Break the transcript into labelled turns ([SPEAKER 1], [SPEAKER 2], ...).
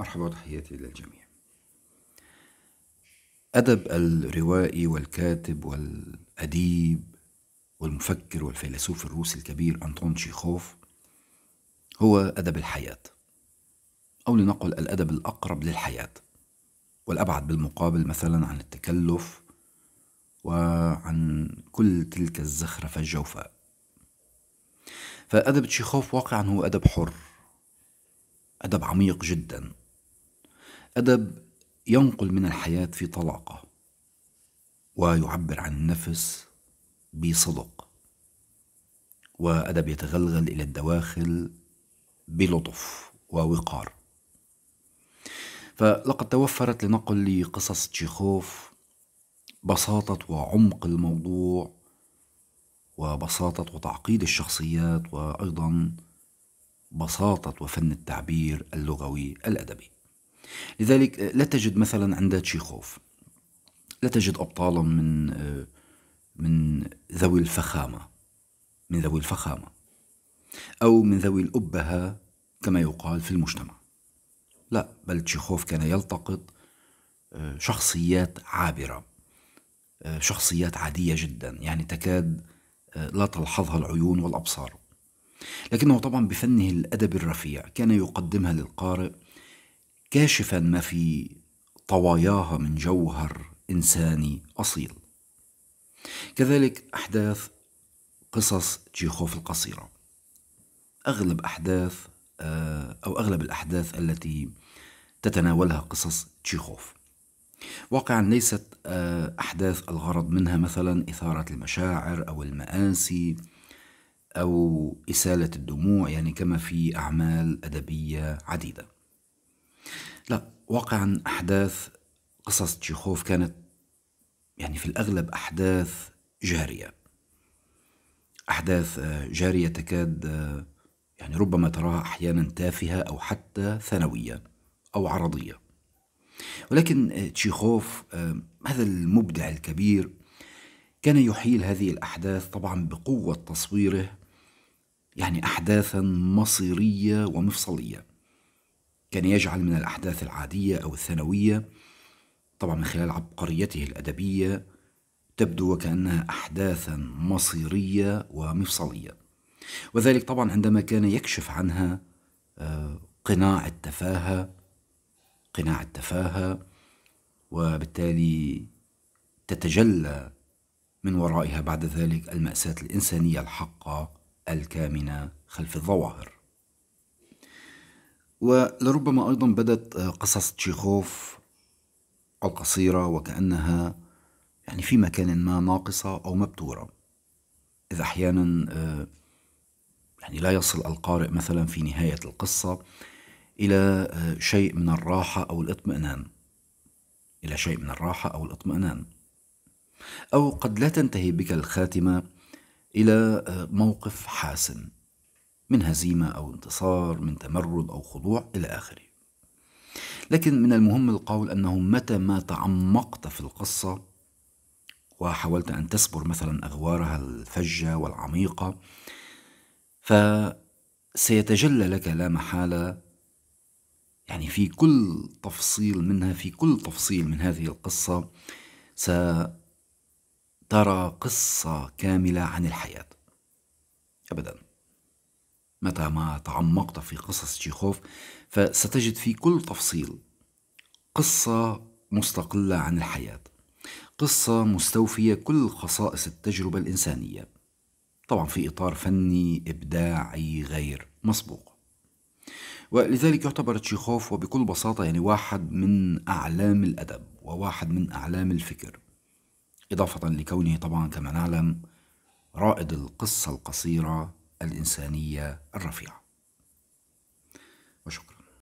[SPEAKER 1] مرحبا وتحياتي للجميع أدب الروائي والكاتب والأديب والمفكر والفيلسوف الروسي الكبير أنطون تشيخوف هو أدب الحياة أو لنقل الأدب الأقرب للحياة والأبعد بالمقابل مثلا عن التكلف وعن كل تلك الزخرفة الجوفاء فأدب تشيخوف واقعا هو أدب حر أدب عميق جدا أدب ينقل من الحياة في طلاقة ويعبر عن النفس بصدق وأدب يتغلغل إلى الدواخل بلطف ووقار فلقد توفرت لنقل قصص تشيخوف بساطة وعمق الموضوع وبساطة وتعقيد الشخصيات وأيضا بساطة وفن التعبير اللغوي الأدبي لذلك آه، لا تجد مثلا عند تشيخوف لا تجد أبطالا من آه، من ذوي الفخامة من ذوي الفخامة أو من ذوي الأبهة كما يقال في المجتمع لا بل تشيخوف كان يلتقط آه، شخصيات عابرة شخصيات عادية جدا يعني تكاد لا تلحظها العيون والأبصار لكنه طبعا بفنه الأدب الرفيع كان يقدمها للقارئ كاشفا ما في طواياها من جوهر انساني اصيل كذلك احداث قصص تشيخوف القصيره اغلب احداث آه، او اغلب الاحداث التي تتناولها قصص تشيخوف واقعا ليست آه، احداث الغرض منها مثلا اثاره المشاعر او الماسي او اساله الدموع يعني كما في اعمال ادبيه عديده لأ، واقعًا أحداث قصص تشيخوف كانت يعني في الأغلب أحداث جارية. أحداث آه، جارية تكاد آه، يعني ربما تراها أحيانًا تافهة أو حتى ثانوية أو عرضية. ولكن آه، تشيخوف هذا المبدع الكبير كان يحيل هذه الأحداث طبعًا بقوة تصويره يعني أحداثًا مصيرية ومفصلية. كان يجعل من الأحداث العادية أو الثانوية طبعا من خلال عبقريته الأدبية تبدو وكأنها أحداثا مصيرية ومفصلية وذلك طبعا عندما كان يكشف عنها آه، قناع التفاهة قناع التفاهة وبالتالي تتجلى من ورائها بعد ذلك المأساة الإنسانية الحقة الكامنة خلف الظواهر ولربما أيضا بدت آه، قصص تشيخوف القصيرة وكأنها يعني في مكان ما ناقصة أو مبتورة إذ أحيانا آه، يعني لا يصل القارئ مثلا في نهاية القصة إلى آه، شيء من الراحة أو الاطمئنان إلى شيء من الراحة أو الاطمئنان أو قد لا تنتهي بك الخاتمة إلى موقف حاسم من هزيمة أو انتصار من تمرد أو خضوع إلى آخره لكن من المهم القول أنه متى ما تعمقت في القصة وحاولت أن تسبر مثلا أغوارها الفجة والعميقة فسيتجلى لك لا محالة يعني في كل تفصيل منها في كل تفصيل من هذه القصة سترى قصة كاملة عن الحياة أبداً متى ما تعمقت في قصص تشيخوف فستجد في كل تفصيل قصة مستقلة عن الحياة قصة مستوفية كل خصائص التجربة الإنسانية طبعا في إطار فني إبداعي غير مسبوق ولذلك يعتبر تشيخوف وبكل بساطة يعني واحد من أعلام الأدب وواحد من أعلام الفكر إضافة لكونه طبعا كما نعلم رائد القصة القصيرة الإنسانية الرفيعة وشكرا